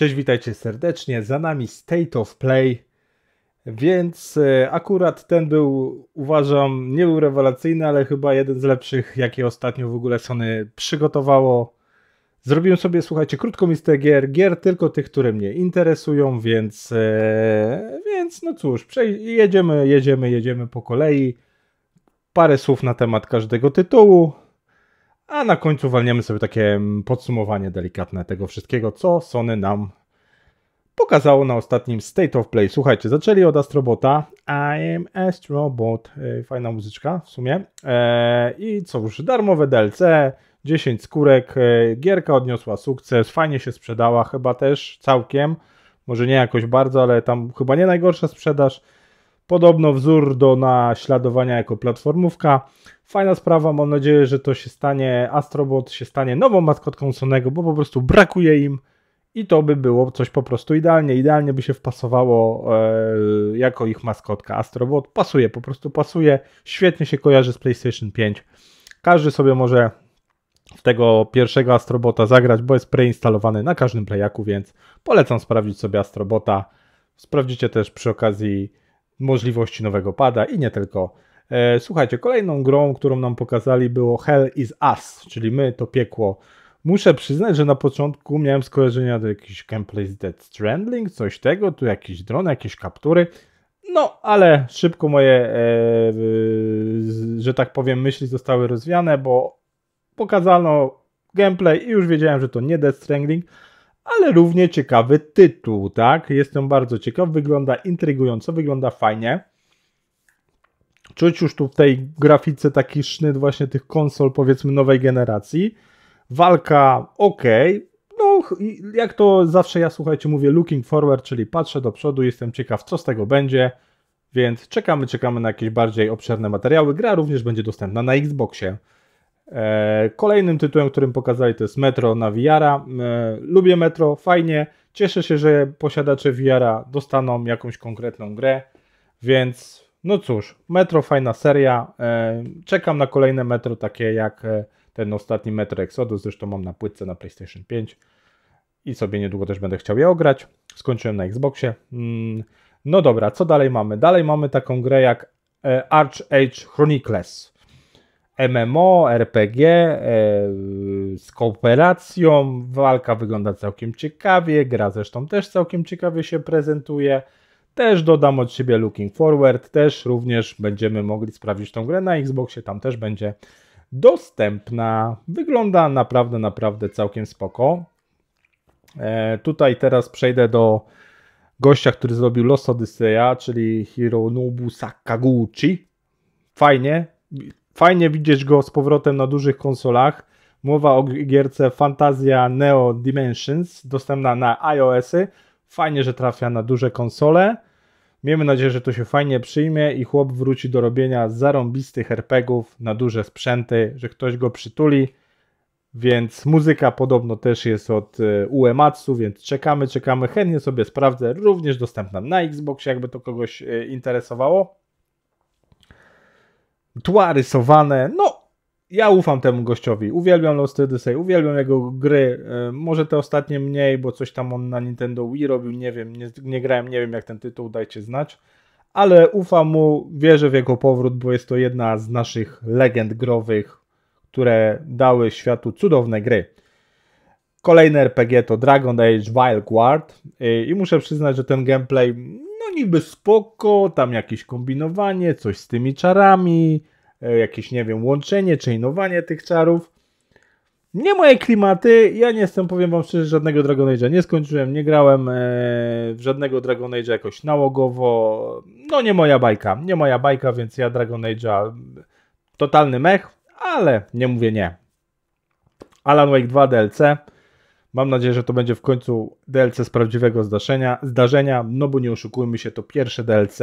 Cześć, witajcie serdecznie. Za nami State of Play. Więc e, akurat ten był, uważam, nie był rewelacyjny, ale chyba jeden z lepszych, jakie ostatnio w ogóle Sony przygotowało. Zrobiłem sobie, słuchajcie, krótką listę gier, gier tylko tych, które mnie interesują, więc, e, więc no cóż, jedziemy, jedziemy, jedziemy po kolei. Parę słów na temat każdego tytułu. A na końcu walniemy sobie takie mm, podsumowanie delikatne tego wszystkiego, co Sony nam pokazało na ostatnim State of Play. Słuchajcie, zaczęli od Astrobota. I am Astrobot. E, fajna muzyczka w sumie. I e, I cóż, darmowe DLC, 10 skórek. E, gierka odniosła sukces, fajnie się sprzedała, chyba też całkiem. Może nie jakoś bardzo, ale tam chyba nie najgorsza sprzedaż. Podobno wzór do naśladowania jako platformówka. Fajna sprawa, mam nadzieję, że to się stanie, Astrobot się stanie nową maskotką Sonego, bo po prostu brakuje im i to by było coś po prostu idealnie. Idealnie by się wpasowało e, jako ich maskotka. Astrobot pasuje, po prostu pasuje. Świetnie się kojarzy z PlayStation 5. Każdy sobie może w tego pierwszego Astrobota zagrać, bo jest preinstalowany na każdym playaku, więc polecam sprawdzić sobie Astrobota. Sprawdzicie też przy okazji możliwości nowego pada i nie tylko. E, słuchajcie, kolejną grą, którą nam pokazali było Hell is Us, czyli my to piekło. Muszę przyznać, że na początku miałem skojarzenia do jakiegoś gameplay z Dead Stranding, coś tego, tu jakieś drony, jakieś kaptury. No, ale szybko moje, e, e, że tak powiem, myśli zostały rozwiane, bo pokazano gameplay i już wiedziałem, że to nie dead Stranding, ale równie ciekawy tytuł, tak? Jestem bardzo ciekaw, wygląda intrygująco, wygląda fajnie. Czuć już tu w tej grafice taki sznyt właśnie tych konsol, powiedzmy, nowej generacji. Walka ok, no jak to zawsze ja, słuchajcie, mówię looking forward, czyli patrzę do przodu, jestem ciekaw, co z tego będzie, więc czekamy, czekamy na jakieś bardziej obszerne materiały. Gra również będzie dostępna na Xboxie. E, kolejnym tytułem, którym pokazali, to jest Metro na vr e, Lubię Metro, fajnie. Cieszę się, że posiadacze vr dostaną jakąś konkretną grę, więc no cóż, Metro fajna seria. E, czekam na kolejne Metro, takie jak ten ostatni Metro Exodus, zresztą mam na płytce na PlayStation 5 i sobie niedługo też będę chciał je ograć. Skończyłem na Xboxie. Mm, no dobra, co dalej mamy? Dalej mamy taką grę jak Arch Age Chronicles. MMO, RPG e, z kooperacją, walka wygląda całkiem ciekawie, gra zresztą też całkiem ciekawie się prezentuje. Też dodam od siebie Looking Forward, też również będziemy mogli sprawdzić tą grę na Xboxie, tam też będzie dostępna. Wygląda naprawdę, naprawdę całkiem spoko. E, tutaj teraz przejdę do gościa, który zrobił Los Odyssey'a, czyli Hironobu Sakaguchi. Fajnie, Fajnie widzieć go z powrotem na dużych konsolach. Mowa o gierce Fantazja Neo Dimensions, dostępna na iOSy. Fajnie, że trafia na duże konsole. Miejmy nadzieję, że to się fajnie przyjmie i chłop wróci do robienia zarąbistych RPGów na duże sprzęty, że ktoś go przytuli. Więc muzyka podobno też jest od y, Uematsu, więc czekamy, czekamy. Chętnie sobie sprawdzę. Również dostępna na Xbox, jakby to kogoś y, interesowało tła rysowane, no ja ufam temu gościowi. Uwielbiam Lost Odyssey, uwielbiam jego gry. E, może te ostatnie mniej, bo coś tam on na Nintendo Wii robił, nie wiem, nie, nie grałem, nie wiem jak ten tytuł, dajcie znać. Ale ufam mu, wierzę w jego powrót, bo jest to jedna z naszych legend growych, które dały światu cudowne gry. Kolejny RPG to Dragon Age Wild Guard e, i muszę przyznać, że ten gameplay niby spoko, tam jakieś kombinowanie, coś z tymi czarami, e, jakieś, nie wiem, łączenie, chainowanie tych czarów. Nie moje klimaty, ja nie jestem, powiem wam szczerze, żadnego Dragon Age'a nie skończyłem, nie grałem e, w żadnego Dragon Age'a jakoś nałogowo, no nie moja bajka, nie moja bajka, więc ja Dragon Age'a totalny mech, ale nie mówię nie. Alan Wake 2 DLC, Mam nadzieję, że to będzie w końcu DLC z prawdziwego zdarzenia, zdarzenia no bo nie oszukujmy się, to pierwsze DLC,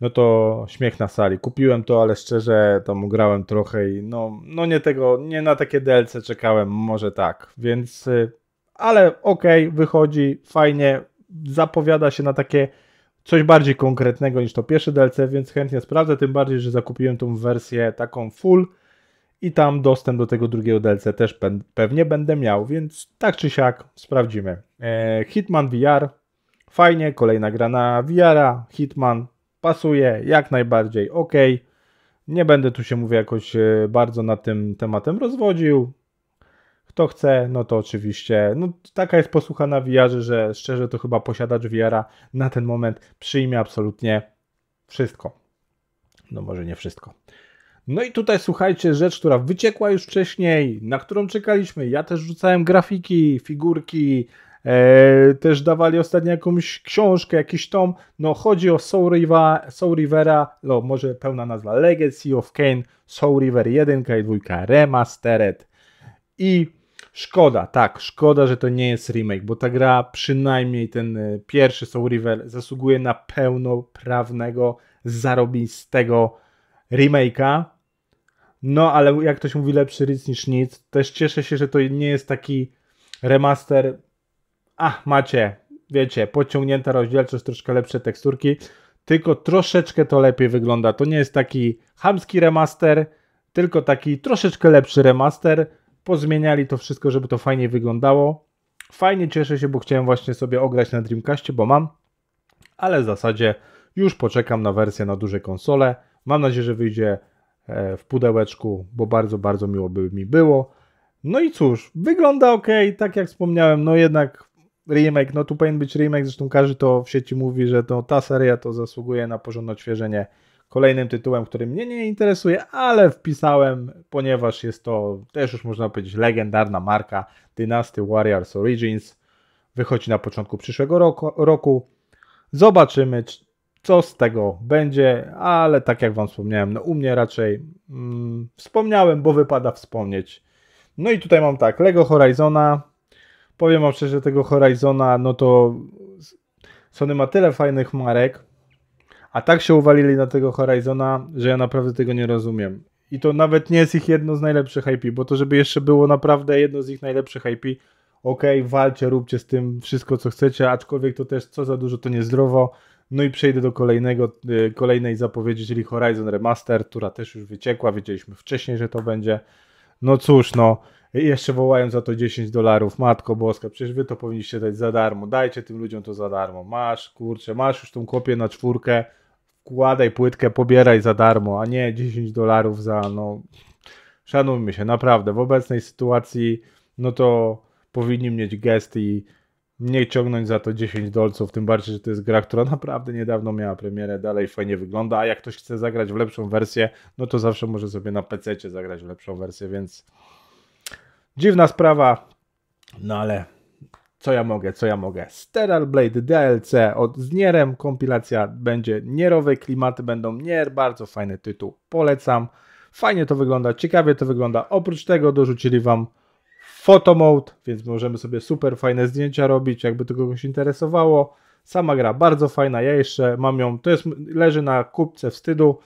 no to śmiech na sali. Kupiłem to, ale szczerze tam grałem trochę i no, no nie tego, nie na takie DLC czekałem, może tak, więc y, ale okej, okay, wychodzi, fajnie, zapowiada się na takie coś bardziej konkretnego niż to pierwsze DLC, więc chętnie sprawdzę, tym bardziej, że zakupiłem tą wersję taką full, i tam dostęp do tego drugiego DLC też pewnie będę miał, więc tak czy siak sprawdzimy. E, Hitman VR, fajnie, kolejna gra na VR-a, Hitman pasuje, jak najbardziej, ok. Nie będę tu się, mówię, jakoś e, bardzo nad tym tematem rozwodził. Kto chce, no to oczywiście, no taka jest posłucha na vr że szczerze to chyba posiadacz vr na ten moment przyjmie absolutnie wszystko. No może nie wszystko. No i tutaj słuchajcie, rzecz, która wyciekła już wcześniej, na którą czekaliśmy. Ja też rzucałem grafiki, figurki, e, też dawali ostatnio jakąś książkę, jakiś tom. No chodzi o Soul, Riva, Soul Rivera, no może pełna nazwa Legacy of Kane, Soul River 1 i 2 Remastered. I Szkoda, tak, szkoda, że to nie jest remake, bo ta gra, przynajmniej ten e, pierwszy Soul River, zasługuje na pełnoprawnego, zarobistego remake'a. No, ale jak ktoś mówi lepszy ryc niż nic, też cieszę się, że to nie jest taki remaster. A, macie, wiecie, pociągnięta rozdzielczość, troszkę lepsze teksturki, tylko troszeczkę to lepiej wygląda. To nie jest taki hamski remaster, tylko taki troszeczkę lepszy remaster. Pozmieniali to wszystko, żeby to fajnie wyglądało. Fajnie cieszę się, bo chciałem właśnie sobie ograć na Dreamcastie, bo mam, ale w zasadzie już poczekam na wersję na duże konsole. Mam nadzieję, że wyjdzie E, w pudełeczku, bo bardzo, bardzo miło by mi było. No i cóż, wygląda ok, tak jak wspomniałem, no jednak remake, no tu powinien być remake, zresztą każdy to w sieci mówi, że to, ta seria to zasługuje na porządne odświeżenie kolejnym tytułem, który mnie nie interesuje, ale wpisałem, ponieważ jest to też już można powiedzieć legendarna marka Dynasty Warriors Origins. Wychodzi na początku przyszłego roku. roku. Zobaczymy, co z tego będzie, ale tak jak Wam wspomniałem, no u mnie raczej mm, wspomniałem, bo wypada wspomnieć. No i tutaj mam tak, Lego Horizona. Powiem Wam szczerze, tego Horizona, no to Sony ma tyle fajnych marek, a tak się uwalili na tego Horizona, że ja naprawdę tego nie rozumiem. I to nawet nie jest ich jedno z najlepszych IP, bo to żeby jeszcze było naprawdę jedno z ich najlepszych IP, ok, walcie, róbcie z tym wszystko co chcecie, aczkolwiek to też co za dużo to niezdrowo, no i przejdę do kolejnego, y, kolejnej zapowiedzi, czyli Horizon Remaster, która też już wyciekła, wiedzieliśmy wcześniej, że to będzie. No cóż, no jeszcze wołają za to 10 dolarów, matko boska, przecież wy to powinniście dać za darmo, dajcie tym ludziom to za darmo, masz, kurczę, masz już tą kopię na czwórkę, wkładaj płytkę, pobieraj za darmo, a nie 10 dolarów za, no szanujmy się, naprawdę, w obecnej sytuacji, no to powinni mieć gest i mniej ciągnąć za to 10 dolców, tym bardziej, że to jest gra, która naprawdę niedawno miała premierę, dalej fajnie wygląda, a jak ktoś chce zagrać w lepszą wersję, no to zawsze może sobie na PC zagrać w lepszą wersję, więc dziwna sprawa, no ale co ja mogę, co ja mogę. Steral Blade DLC od Znierem, kompilacja będzie nierowej, klimaty będą Nier, bardzo fajny tytuł, polecam. Fajnie to wygląda, ciekawie to wygląda. Oprócz tego dorzucili Wam photo mode, więc możemy sobie super fajne zdjęcia robić, jakby to kogoś interesowało. Sama gra bardzo fajna, ja jeszcze mam ją, to jest, leży na kupce wstydu.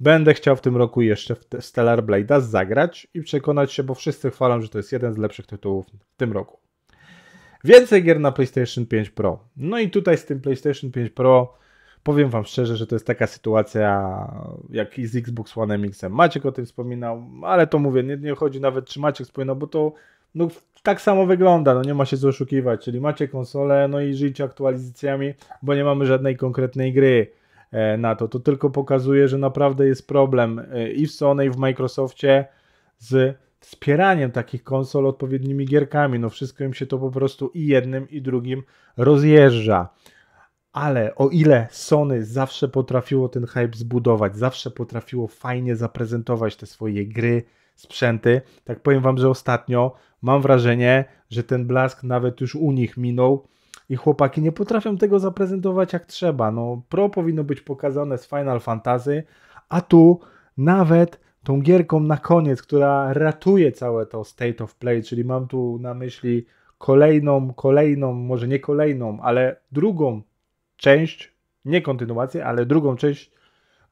Będę chciał w tym roku jeszcze w Stellar Blade'a zagrać i przekonać się, bo wszyscy chwalą, że to jest jeden z lepszych tytułów w tym roku. Więcej gier na PlayStation 5 Pro. No i tutaj z tym PlayStation 5 Pro powiem Wam szczerze, że to jest taka sytuacja jak i z Xbox One X. Maciek o tym wspominał, ale to mówię, nie, nie chodzi nawet czy Maciek wspominał, bo to no tak samo wygląda, no nie ma się co oszukiwać, czyli macie konsolę, no i żyjcie aktualizacjami, bo nie mamy żadnej konkretnej gry e, na to. To tylko pokazuje, że naprawdę jest problem e, i w Sony, i w Microsoftie z wspieraniem takich konsol odpowiednimi gierkami. No wszystko im się to po prostu i jednym, i drugim rozjeżdża. Ale o ile Sony zawsze potrafiło ten hype zbudować, zawsze potrafiło fajnie zaprezentować te swoje gry, sprzęty, tak powiem Wam, że ostatnio mam wrażenie, że ten blask nawet już u nich minął i chłopaki nie potrafią tego zaprezentować jak trzeba. No, pro powinno być pokazane z Final Fantasy, a tu nawet tą gierką na koniec, która ratuje całe to state of play, czyli mam tu na myśli kolejną, kolejną, może nie kolejną, ale drugą część, nie kontynuację, ale drugą część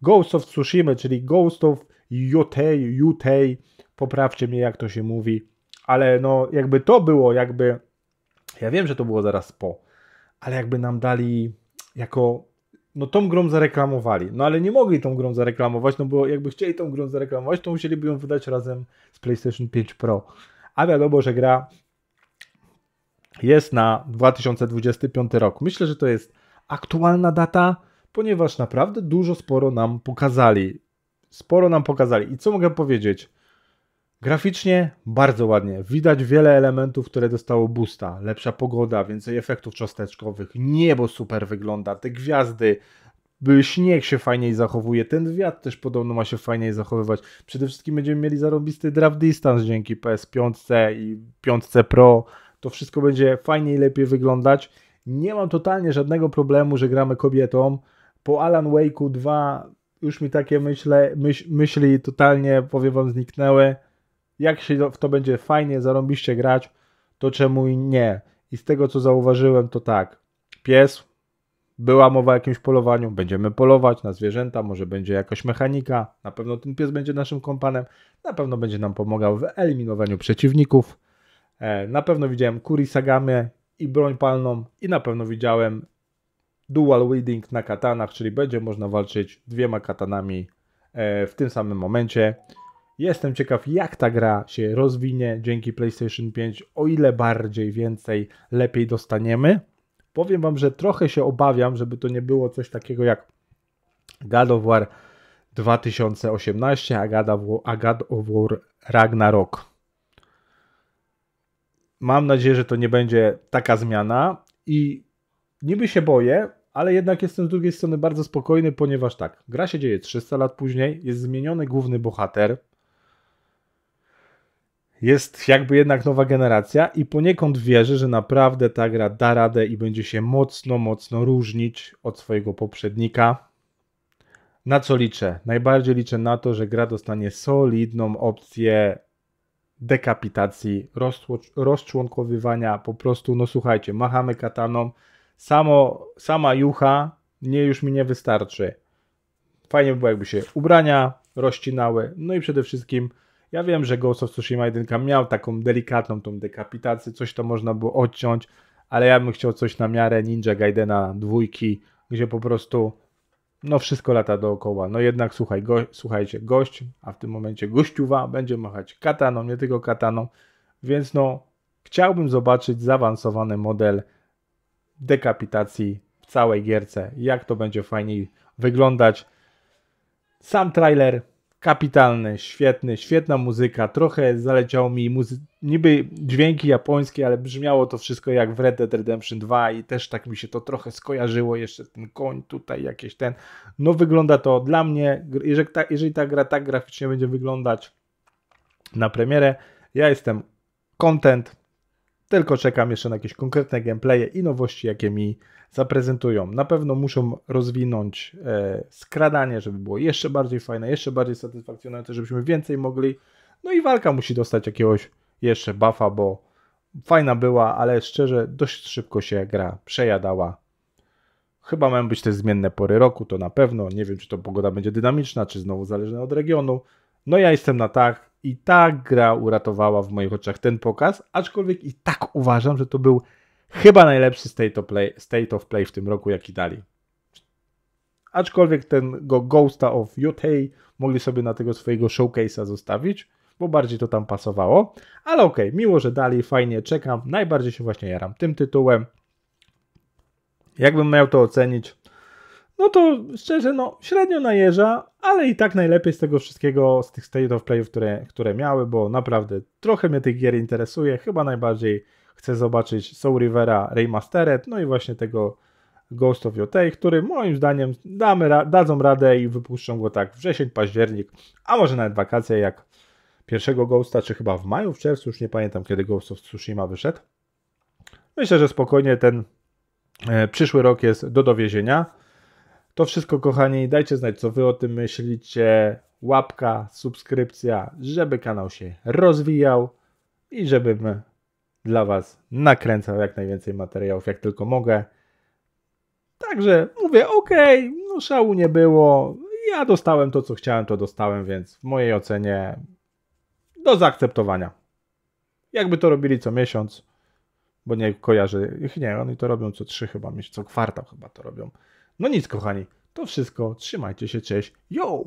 Ghost of Tsushima, czyli Ghost of Yotei, Yutei, poprawcie mnie jak to się mówi, ale no jakby to było jakby, ja wiem, że to było zaraz po, ale jakby nam dali jako, no tą grą zareklamowali, no ale nie mogli tą grą zareklamować, no bo jakby chcieli tą grą zareklamować, to musieliby ją wydać razem z PlayStation 5 Pro, a wiadomo, że gra jest na 2025 rok. Myślę, że to jest aktualna data, ponieważ naprawdę dużo sporo nam pokazali. Sporo nam pokazali. I co mogę powiedzieć? Graficznie bardzo ładnie. Widać wiele elementów, które dostało boosta. Lepsza pogoda, więcej efektów cząsteczkowych, niebo super wygląda, te gwiazdy, śnieg się fajniej zachowuje, ten wiatr też podobno ma się fajniej zachowywać. Przede wszystkim będziemy mieli zarobisty draft distance dzięki PS5 i 5 Pro. To wszystko będzie fajniej, lepiej wyglądać. Nie mam totalnie żadnego problemu, że gramy kobietą. Po Alan Wake'u 2 już mi takie myśle, myśl, myśli totalnie, powiem wam, zniknęły jak się w to będzie fajnie, zarąbiście grać, to czemu i nie? I z tego co zauważyłem, to tak. Pies, była mowa o jakimś polowaniu, będziemy polować na zwierzęta, może będzie jakaś mechanika, na pewno ten pies będzie naszym kompanem, na pewno będzie nam pomagał w eliminowaniu przeciwników. E, na pewno widziałem kurisagamę i broń palną, i na pewno widziałem dual wielding na katanach, czyli będzie można walczyć dwiema katanami e, w tym samym momencie. Jestem ciekaw, jak ta gra się rozwinie dzięki PlayStation 5, o ile bardziej, więcej, lepiej dostaniemy. Powiem Wam, że trochę się obawiam, żeby to nie było coś takiego jak God of War 2018, a God of War Ragnarok. Mam nadzieję, że to nie będzie taka zmiana i niby się boję, ale jednak jestem z drugiej strony bardzo spokojny, ponieważ tak, gra się dzieje 300 lat później, jest zmieniony główny bohater, jest jakby jednak nowa generacja i poniekąd wierzę, że naprawdę ta gra da radę i będzie się mocno, mocno różnić od swojego poprzednika. Na co liczę? Najbardziej liczę na to, że gra dostanie solidną opcję dekapitacji, rozczłonkowywania, po prostu, no słuchajcie, machamy kataną, samo, sama jucha nie już mi nie wystarczy. Fajnie by było, jakby się ubrania rozcinały, no i przede wszystkim ja wiem, że Ghost of Tsushima 1 miał taką delikatną tą dekapitację, coś to można było odciąć, ale ja bym chciał coś na miarę Ninja Gaidena dwójki, gdzie po prostu no wszystko lata dookoła. No jednak słuchaj, go, słuchajcie, gość, a w tym momencie gościuwa będzie machać kataną, nie tylko kataną, więc no chciałbym zobaczyć zaawansowany model dekapitacji w całej gierce, jak to będzie fajniej wyglądać. Sam trailer kapitalny, świetny, świetna muzyka, trochę zaleciało mi muzy- niby dźwięki japońskie, ale brzmiało to wszystko jak w Red Dead Redemption 2 i też tak mi się to trochę skojarzyło, jeszcze ten koń tutaj, jakieś ten, no wygląda to dla mnie, jeżeli ta, jeżeli ta gra tak graficznie będzie wyglądać na premierę, ja jestem content, tylko czekam jeszcze na jakieś konkretne gameplaye i nowości, jakie mi zaprezentują. Na pewno muszą rozwinąć e, skradanie, żeby było jeszcze bardziej fajne, jeszcze bardziej satysfakcjonujące, żebyśmy więcej mogli. No i walka musi dostać jakiegoś jeszcze buffa, bo fajna była, ale szczerze dość szybko się gra przejadała. Chyba mają być te zmienne pory roku, to na pewno. Nie wiem, czy to pogoda będzie dynamiczna, czy znowu zależna od regionu. No ja jestem na tak, i ta gra uratowała w moich oczach ten pokaz, aczkolwiek i tak uważam, że to był chyba najlepszy state of play, state of play w tym roku, jaki dali. Aczkolwiek ten go Ghosta of UK mogli sobie na tego swojego showcase'a zostawić, bo bardziej to tam pasowało. Ale okej, okay, miło, że dali, fajnie, czekam. Najbardziej się właśnie jaram tym tytułem. Jakbym miał to ocenić, no to szczerze, no średnio najeża, ale i tak najlepiej z tego wszystkiego, z tych state of playów, które, które miały, bo naprawdę trochę mnie tych gier interesuje. Chyba najbardziej chcę zobaczyć Soul Rivera Remastered, no i właśnie tego Ghost of Yotei, który moim zdaniem damy, ra dadzą radę i wypuszczą go tak wrzesień, październik, a może nawet wakacje jak pierwszego Ghosta, czy chyba w maju, w czerwcu, już nie pamiętam kiedy Ghost of Tsushima wyszedł. Myślę, że spokojnie ten e, przyszły rok jest do dowiezienia. To wszystko, kochani. Dajcie znać, co wy o tym myślicie. Łapka, subskrypcja, żeby kanał się rozwijał i żebym dla was nakręcał jak najwięcej materiałów, jak tylko mogę. Także mówię, ok, no szału nie było. Ja dostałem to, co chciałem, to dostałem, więc w mojej ocenie do zaakceptowania. Jakby to robili co miesiąc, bo nie kojarzę, ich nie, oni to robią co trzy chyba, co kwartał chyba to robią. No nic, kochani, to wszystko. Trzymajcie się, cześć. Yo!